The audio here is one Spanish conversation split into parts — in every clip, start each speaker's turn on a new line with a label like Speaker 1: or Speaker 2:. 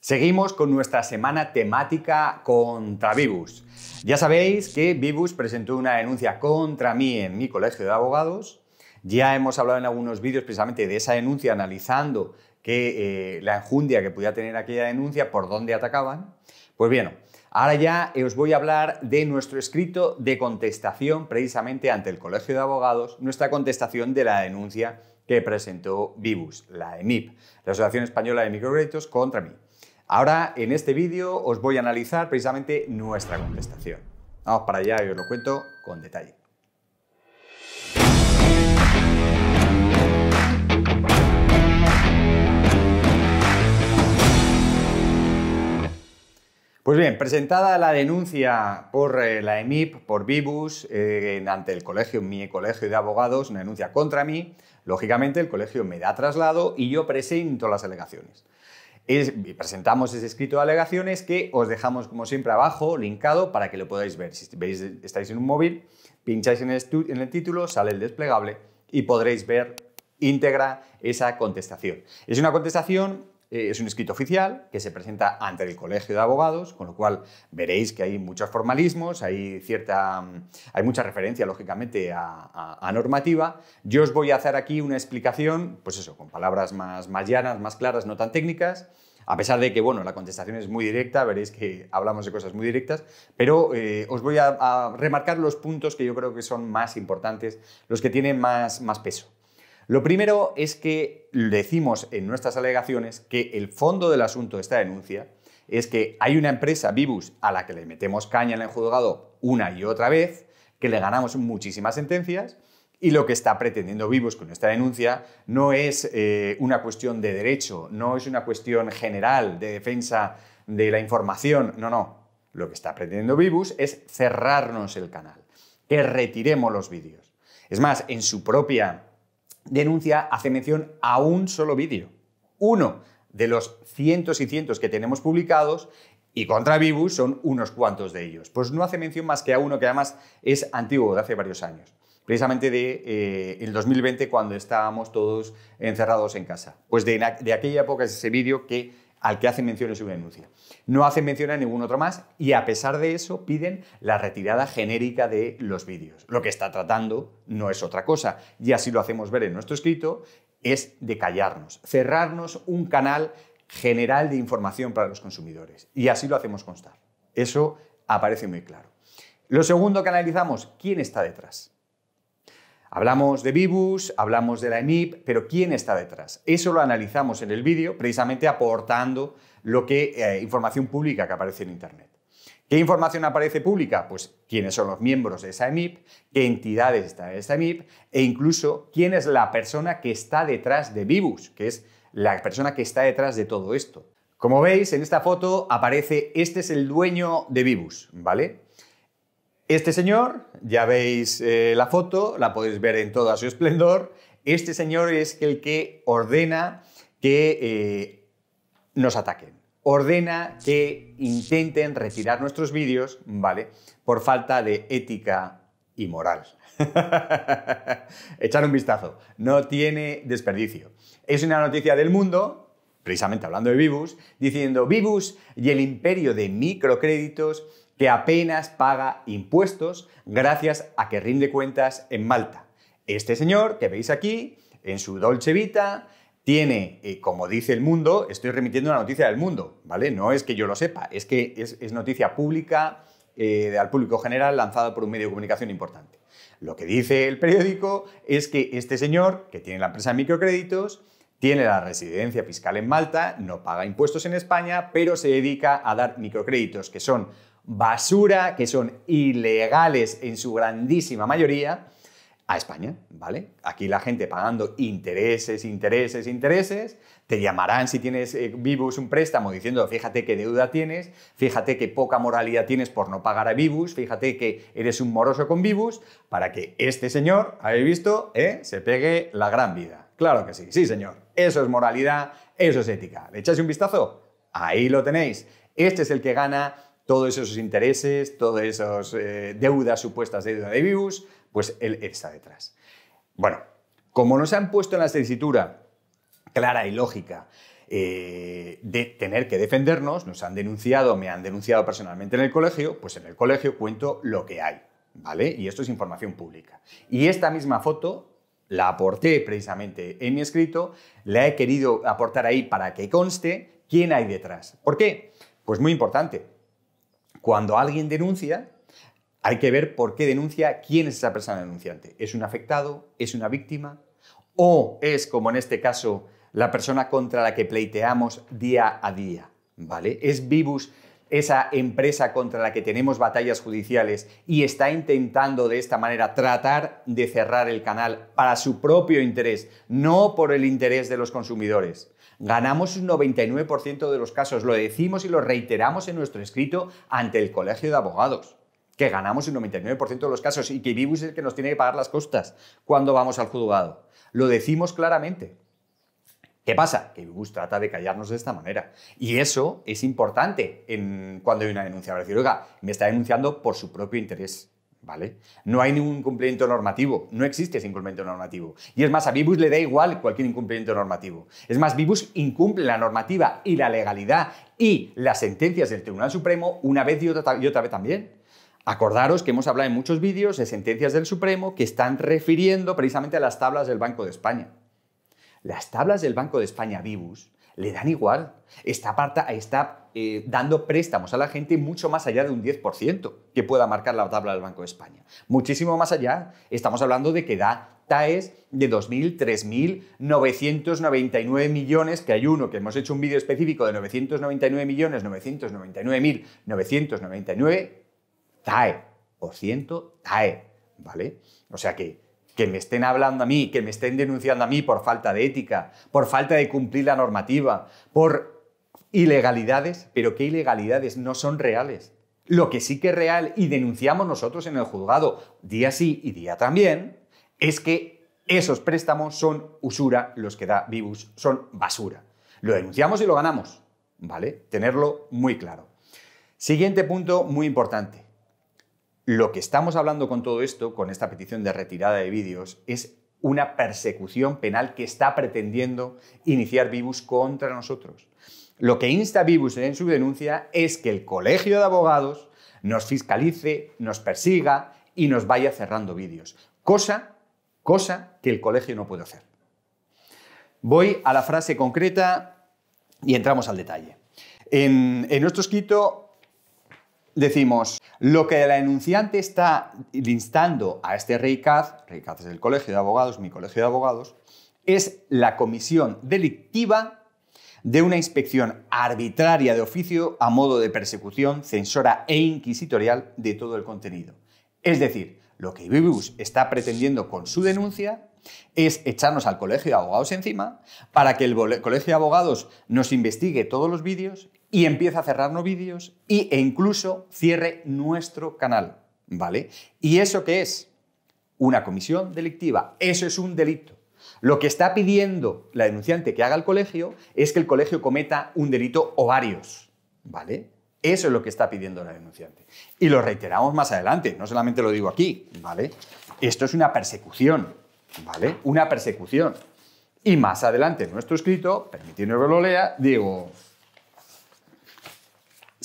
Speaker 1: Seguimos con nuestra semana temática contra Vibus. Ya sabéis que Vibus presentó una denuncia contra mí en mi colegio de abogados. Ya hemos hablado en algunos vídeos precisamente de esa denuncia analizando que, eh, la enjundia que podía tener aquella denuncia, por dónde atacaban. Pues bien, ahora ya os voy a hablar de nuestro escrito de contestación precisamente ante el Colegio de Abogados, nuestra contestación de la denuncia que presentó Vibus, la EMIP, la Asociación Española de Microcréditos, contra mí. Ahora, en este vídeo, os voy a analizar precisamente nuestra contestación. Vamos para allá y os lo cuento con detalle. Pues bien, presentada la denuncia por eh, la EMIP, por Vibus, eh, ante el colegio, mi colegio de abogados, una denuncia contra mí, lógicamente el colegio me da traslado y yo presento las alegaciones presentamos ese escrito de alegaciones que os dejamos, como siempre, abajo, linkado, para que lo podáis ver. Si estáis en un móvil, pincháis en el título, sale el desplegable y podréis ver íntegra esa contestación. Es una contestación eh, es un escrito oficial que se presenta ante el Colegio de Abogados, con lo cual veréis que hay muchos formalismos, hay, cierta, mm, hay mucha referencia, lógicamente, a, normativa. Yo os voy a hacer aquí una explicación, pues eso, con palabras más, más llanas, más claras, no tan técnicas. A pesar de que, bueno, la contestación es muy directa, veréis que hablamos de cosas muy directas, pero eh, os voy a, remarcar los puntos que yo creo que son más importantes, los que tienen más peso. Lo primero es que decimos en nuestras alegaciones que el fondo del asunto de esta denuncia es que hay una empresa, Vivus, a la que le metemos caña en el juzgado una y otra vez, que le ganamos muchísimas sentencias, y lo que está pretendiendo Vivus con esta denuncia no es eh, una cuestión de derecho, no es una cuestión general de defensa de la información, no, no. Lo que está pretendiendo Vivus es cerrarnos el canal, que retiremos los vídeos. Es más, en su propia denuncia hace mención a un solo vídeo. Uno de los cientos y cientos que tenemos publicados y contra Vibus son unos cuantos de ellos. Pues no hace mención más que a uno que además es antiguo, de hace varios años. Precisamente de eh, el 2020 cuando estábamos todos encerrados en casa. Pues de, de aquella época es ese vídeo que al que hacen mención en su denuncia. No hacen mención a ningún otro más y a pesar de eso piden la retirada genérica de los vídeos. Lo que está tratando no es otra cosa, y así lo hacemos ver en nuestro escrito, es de callarnos, cerrarnos un canal general de información para los consumidores. Y así lo hacemos constar. Eso aparece muy claro. Lo segundo que analizamos, ¿quién está detrás? Hablamos de Vibus, hablamos de la EMIP, pero ¿quién está detrás? Eso lo analizamos en el vídeo, precisamente aportando lo que eh, información pública que aparece en Internet. ¿Qué información aparece pública? Pues quiénes son los miembros de esa EMIP, qué entidades está en esa EMIP e incluso quién es la persona que está detrás de Vibus, que es la persona que está detrás de todo esto. Como veis, en esta foto aparece este es el dueño de Vibus, ¿vale? Este señor, ya veis eh, la foto, la podéis ver en todo su esplendor, este señor es el que ordena que eh, nos ataquen, ordena que intenten retirar nuestros vídeos, ¿vale? Por falta de ética y moral. Echar un vistazo, no tiene desperdicio. Es una noticia del mundo, precisamente hablando de Vibus, diciendo Vibus y el imperio de microcréditos que apenas paga impuestos gracias a que rinde cuentas en Malta. Este señor que veis aquí, en su Dolce Vita, tiene, eh, como dice el mundo, estoy remitiendo una noticia del mundo, ¿vale? No es que yo lo sepa, es que es, noticia pública eh, al público general lanzada por un medio de comunicación importante. Lo que dice el periódico es que este señor, que tiene la empresa de microcréditos, tiene la residencia fiscal en Malta, no paga impuestos en España, pero se dedica a dar microcréditos, que son basura, que son ilegales en su grandísima mayoría, a España, ¿vale? Aquí la gente pagando intereses, intereses, intereses, te llamarán si tienes eh, Vivus un préstamo diciendo, fíjate qué deuda tienes, fíjate qué poca moralidad tienes por no pagar a Vivus, fíjate que eres un moroso con Vivus, para que este señor, habéis visto, ¿Eh? se pegue la gran vida. Claro que sí, sí señor, eso es moralidad, eso es ética. ¿Le echáis un vistazo? Ahí lo tenéis. Este es el que gana todos esos intereses, todas esas eh, deudas supuestas de deuda de Vivus, pues él está detrás. Bueno, como nos han puesto en la escritura clara y lógica eh, de tener que defendernos, nos han denunciado, me han denunciado personalmente en el colegio, pues en el colegio cuento lo que hay, ¿vale? Y esto es información pública. Y esta misma foto la aporté precisamente en mi escrito, la he querido aportar ahí para que conste quién hay detrás. ¿Por qué? Pues muy importante, cuando alguien denuncia, hay que ver por qué denuncia, quién es esa persona denunciante. ¿Es un afectado? ¿Es una víctima? ¿O es, como en este caso, la persona contra la que pleiteamos día a día? ¿Vale? ¿Es Vivus esa empresa contra la que tenemos batallas judiciales y está intentando de esta manera tratar de cerrar el canal para su propio interés, no por el interés de los consumidores? Ganamos un 99% de los casos, lo decimos y lo reiteramos en nuestro escrito ante el Colegio de Abogados que ganamos el 99% de los casos y que Vivus es el que nos tiene que pagar las costas cuando vamos al juzgado. Lo decimos claramente. ¿Qué pasa? Que Vivus trata de callarnos de esta manera. Y eso es importante cuando hay una denuncia. Decir, oiga, me está denunciando por su propio interés. No hay ningún incumplimiento normativo, no existe ese incumplimiento normativo. Y es más, a Vibus le da igual cualquier incumplimiento normativo. Es más, Vibus incumple la normativa y la legalidad y las sentencias del Tribunal Supremo una vez y otra, y otra vez también. Acordaros que hemos hablado en muchos vídeos de sentencias del Supremo que están refiriendo precisamente a las tablas del Banco de España. Las tablas del Banco de España Vibus le dan igual. Esta parte está eh, dando préstamos a la gente mucho más allá de un 10% que pueda marcar la tabla del Banco de España. Muchísimo más allá. Estamos hablando de que da TAES de 2.000, 3.999 millones, que hay uno que hemos hecho un vídeo específico de 999 millones, 999.999 TAE, por ciento TAE, ¿vale? O sea que que me estén hablando a mí, que me estén denunciando a mí por falta de ética, por falta de cumplir la normativa, por ilegalidades, pero qué ilegalidades no son reales. Lo que sí que es real y denunciamos nosotros en el juzgado día sí y día también es que esos préstamos son usura, los que da Vivus son basura. Lo denunciamos y lo ganamos, ¿vale? Tenerlo muy claro. Siguiente punto muy importante. Lo que estamos hablando con todo esto, con esta petición de retirada de vídeos, es una persecución penal que está pretendiendo iniciar Vivus contra nosotros. Lo que insta Vivus en su denuncia es que el Colegio de Abogados nos fiscalice, nos persiga y nos vaya cerrando vídeos, cosa, cosa que el colegio no puede hacer. Voy a la frase concreta y entramos al detalle. en nuestro escrito decimos, lo que la enunciante está instando a este rey Caz, es el colegio de abogados, mi colegio de abogados, es la comisión delictiva de una inspección arbitraria de oficio a modo de persecución, censora e inquisitorial de todo el contenido. Es decir, lo que Ibibus está pretendiendo con su denuncia es echarnos al colegio de abogados encima para que el colegio de abogados nos investigue todos los vídeos y empieza a cerrarnos vídeos y, e incluso cierre nuestro canal. ¿Vale? ¿Y eso qué es? Una comisión delictiva. Eso es un delito. Lo que está pidiendo la denunciante que haga el colegio es que el colegio cometa un delito o varios. ¿Vale? Eso es lo que está pidiendo la denunciante. Y lo reiteramos más adelante, no solamente lo digo aquí, ¿vale? Esto es una persecución, ¿vale? Una persecución. Y más adelante en nuestro escrito, permitidme que lo lea, digo,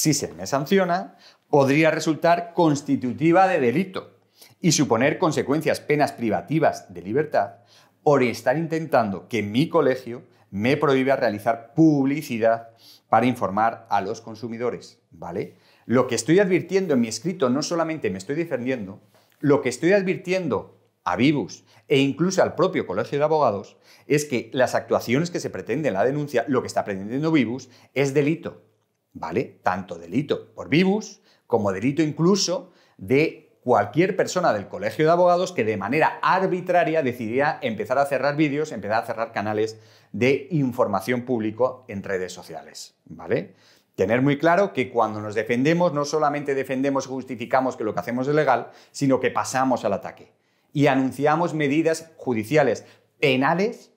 Speaker 1: si se me sanciona, podría resultar constitutiva de delito y suponer consecuencias penas privativas de libertad por estar intentando que mi colegio me prohíba realizar publicidad para informar a los consumidores, ¿vale? Lo que estoy advirtiendo en mi escrito no solamente me estoy defendiendo, lo que estoy advirtiendo a Vivus e incluso al propio Colegio de Abogados es que las actuaciones que se pretenden en la denuncia, lo que está pretendiendo Vivus, es delito ¿vale? Tanto delito por vivus como delito incluso de cualquier persona del colegio de abogados que de manera arbitraria decidiera empezar a cerrar vídeos, empezar a cerrar canales de información público en redes sociales, ¿vale? Tener muy claro que cuando nos defendemos no solamente defendemos y justificamos que lo que hacemos es legal, sino que pasamos al ataque y anunciamos medidas judiciales penales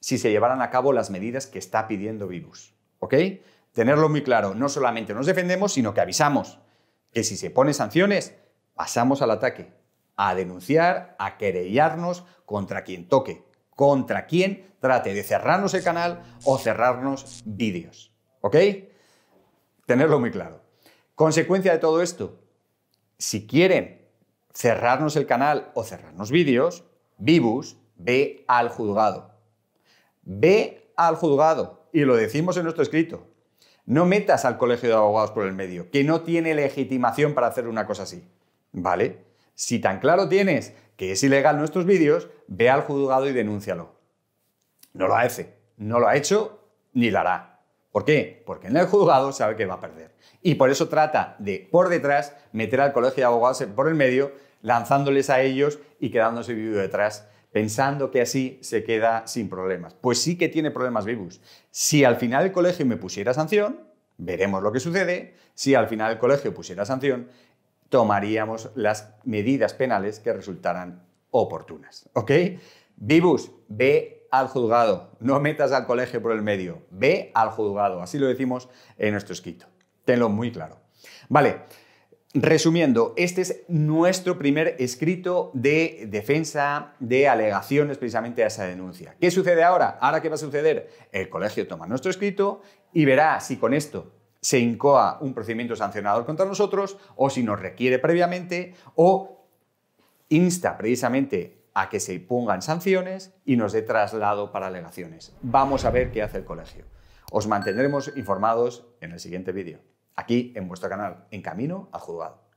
Speaker 1: si se llevaran a cabo las medidas que está pidiendo Vivus, tenerlo muy claro, no solamente nos defendemos, sino que avisamos que si se ponen sanciones, pasamos al ataque, a denunciar, a querellarnos contra quien toque, contra quien trate de cerrarnos el canal o cerrarnos vídeos. ¿Ok? Tenerlo muy claro. Consecuencia de todo esto, si quieren cerrarnos el canal o cerrarnos vídeos, Vivus ve al juzgado. Ve al juzgado. Y lo decimos en nuestro escrito. No metas al colegio de abogados por el medio, que no tiene legitimación para hacer una cosa así. ¿Vale? Si tan claro tienes que es ilegal nuestros vídeos, ve al juzgado y denúncialo. No lo hace, no lo ha hecho ni lo hará. ¿Por qué? Porque en el juzgado sabe que va a perder. Y por eso trata de, por detrás, meter al colegio de abogados por el medio, lanzándoles a ellos y quedándose vivo detrás pensando que así se queda sin problemas. Pues sí que tiene problemas Vibus. Si al final el colegio me pusiera sanción, veremos lo que sucede, si al final el colegio pusiera sanción, tomaríamos las medidas penales que resultaran oportunas. ¿Ok? ve al juzgado, no metas al colegio por el medio, ve al juzgado, así lo decimos en nuestro escrito. Tenlo muy claro. Vale. Resumiendo, este es nuestro primer escrito de defensa de alegaciones precisamente a esa denuncia. ¿Qué sucede ahora? ¿Ahora qué va a suceder? El colegio toma nuestro escrito y verá si con esto se incoa un procedimiento sancionador contra nosotros o si nos requiere previamente o insta precisamente a que se pongan sanciones y nos dé traslado para alegaciones. Vamos a ver qué hace el colegio. Os mantendremos informados en el siguiente vídeo aquí en vuestro canal En Camino al Juzgado.